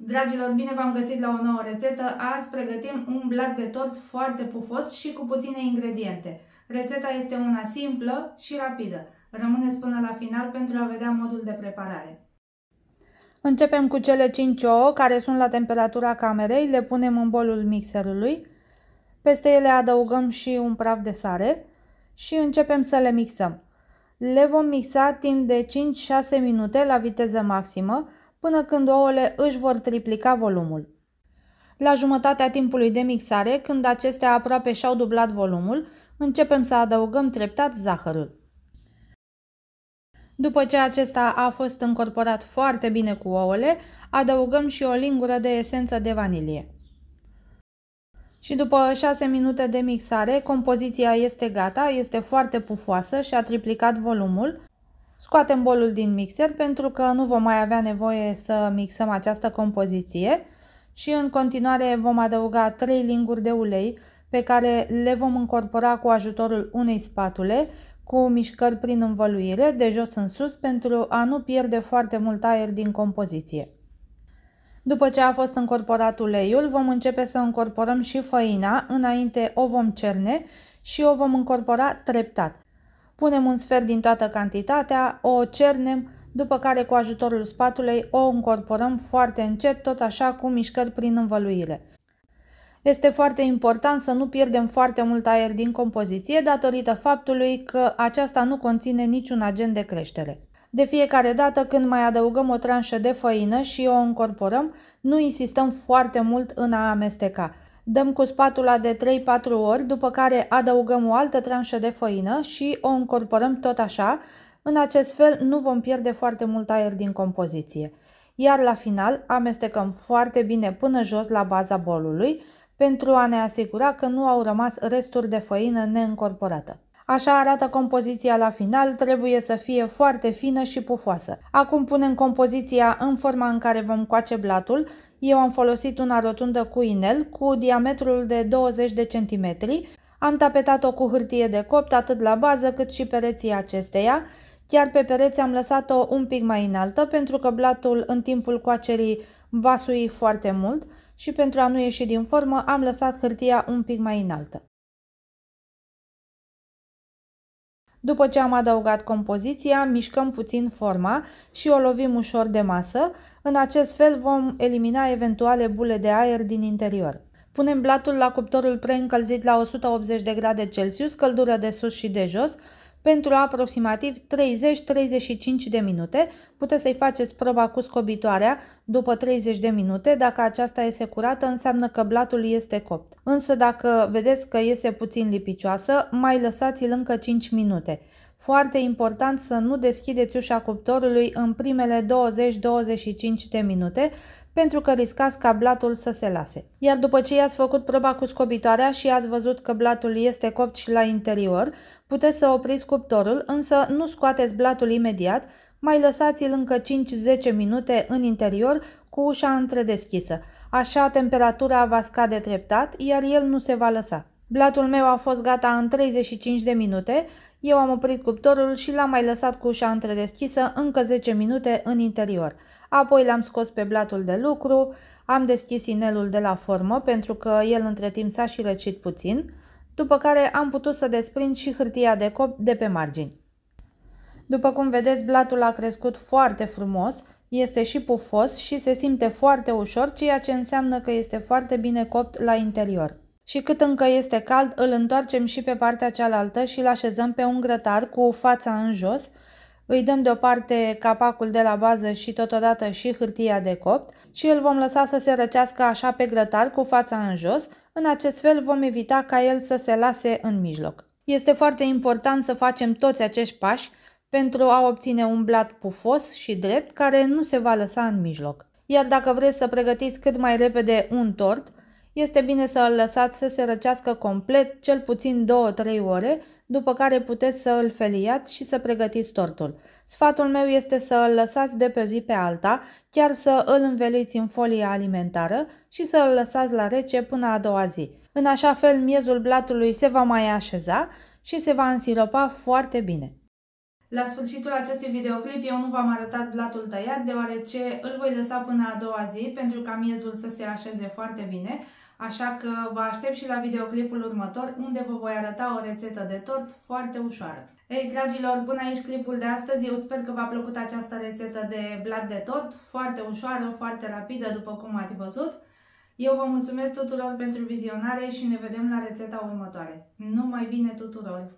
Dragilor, bine v-am găsit la o nouă rețetă. Azi pregătim un blat de tort foarte pufos și cu puține ingrediente. Rețeta este una simplă și rapidă. Rămâneți până la final pentru a vedea modul de preparare. Începem cu cele 5 ouă care sunt la temperatura camerei, le punem în bolul mixerului. Peste ele adăugăm și un praf de sare și începem să le mixăm. Le vom mixa timp de 5-6 minute la viteză maximă, până când ouăle își vor triplica volumul. La jumătatea timpului de mixare, când acestea aproape și-au dublat volumul, începem să adăugăm treptat zahărul. După ce acesta a fost încorporat foarte bine cu ouăle, adăugăm și o lingură de esență de vanilie. Și după 6 minute de mixare, compoziția este gata, este foarte pufoasă și a triplicat volumul, Scoatem bolul din mixer pentru că nu vom mai avea nevoie să mixăm această compoziție și în continuare vom adăuga 3 linguri de ulei pe care le vom incorpora cu ajutorul unei spatule cu mișcări prin învăluire de jos în sus pentru a nu pierde foarte mult aer din compoziție. După ce a fost încorporat uleiul, vom începe să încorporăm și făina, înainte o vom cerne și o vom încorpora treptat. Punem un sfert din toată cantitatea, o cernem, după care cu ajutorul spatulei o încorporăm foarte încet, tot așa cu mișcări prin învăluire. Este foarte important să nu pierdem foarte mult aer din compoziție datorită faptului că aceasta nu conține niciun agent de creștere. De fiecare dată când mai adăugăm o tranșă de făină și o încorporăm, nu insistăm foarte mult în a amesteca. Dăm cu spatula de 3-4 ori, după care adăugăm o altă tranșă de făină și o încorporăm tot așa. În acest fel nu vom pierde foarte mult aer din compoziție. Iar la final amestecăm foarte bine până jos la baza bolului pentru a ne asigura că nu au rămas resturi de făină neîncorporată. Așa arată compoziția la final, trebuie să fie foarte fină și pufoasă. Acum punem compoziția în forma în care vom coace blatul. Eu am folosit una rotundă cu inel cu diametrul de 20 de centimetri. Am tapetat-o cu hârtie de copt atât la bază cât și pereții acesteia iar pe pereți am lăsat-o un pic mai înaltă pentru că blatul în timpul coacerii va sui foarte mult și pentru a nu ieși din formă am lăsat hârtia un pic mai înaltă. După ce am adăugat compoziția, mișcăm puțin forma și o lovim ușor de masă, în acest fel vom elimina eventuale bule de aer din interior. Punem blatul la cuptorul preîncălzit la 180 de grade Celsius, căldură de sus și de jos, pentru aproximativ 30-35 de minute. Puteți să-i faceți proba cu scobitoarea după 30 de minute. Dacă aceasta este curată, înseamnă că blatul este copt. Însă dacă vedeți că este puțin lipicioasă, mai lăsați-l încă 5 minute. Foarte important să nu deschideți ușa cuptorului în primele 20-25 de minute, pentru că riscați ca blatul să se lase. Iar după ce i-ați făcut proba cu scobitoarea și ați văzut că blatul este copt și la interior, puteți să opriți cuptorul, însă nu scoateți blatul imediat, mai lăsați-l încă 5-10 minute în interior cu ușa întredeschisă. Așa temperatura va scade treptat, iar el nu se va lăsa. Blatul meu a fost gata în 35 de minute, eu am oprit cuptorul și l-am mai lăsat cu ușa întredeschisă încă 10 minute în interior. Apoi l-am scos pe blatul de lucru, am deschis inelul de la formă pentru că el între timp s-a și răcit puțin, după care am putut să desprind și hârtia de cop de pe margini. După cum vedeți, blatul a crescut foarte frumos, este și pufos și se simte foarte ușor, ceea ce înseamnă că este foarte bine copt la interior și cât încă este cald, îl întoarcem și pe partea cealaltă și îl așezăm pe un grătar cu fața în jos, îi dăm deoparte capacul de la bază și totodată și hârtia de copt și îl vom lăsa să se răcească așa pe grătar cu fața în jos, în acest fel vom evita ca el să se lase în mijloc. Este foarte important să facem toți acești pași pentru a obține un blat pufos și drept care nu se va lăsa în mijloc. Iar dacă vreți să pregătiți cât mai repede un tort, este bine să îl lăsați să se răcească complet cel puțin 2-3 ore, după care puteți să îl feliați și să pregătiți tortul. Sfatul meu este să îl lăsați de pe zi pe alta, chiar să îl înveliți în folie alimentară și să îl lăsați la rece până a doua zi. În așa fel miezul blatului se va mai așeza și se va însiropa foarte bine. La sfârșitul acestui videoclip eu nu v-am arătat blatul tăiat, deoarece îl voi lăsa până a doua zi, pentru ca miezul să se așeze foarte bine, așa că vă aștept și la videoclipul următor, unde vă voi arăta o rețetă de tort foarte ușoară. Ei, dragilor, până aici clipul de astăzi. Eu sper că v-a plăcut această rețetă de blat de tort, foarte ușoară, foarte rapidă, după cum ați văzut. Eu vă mulțumesc tuturor pentru vizionare și ne vedem la rețeta următoare. Numai bine tuturor!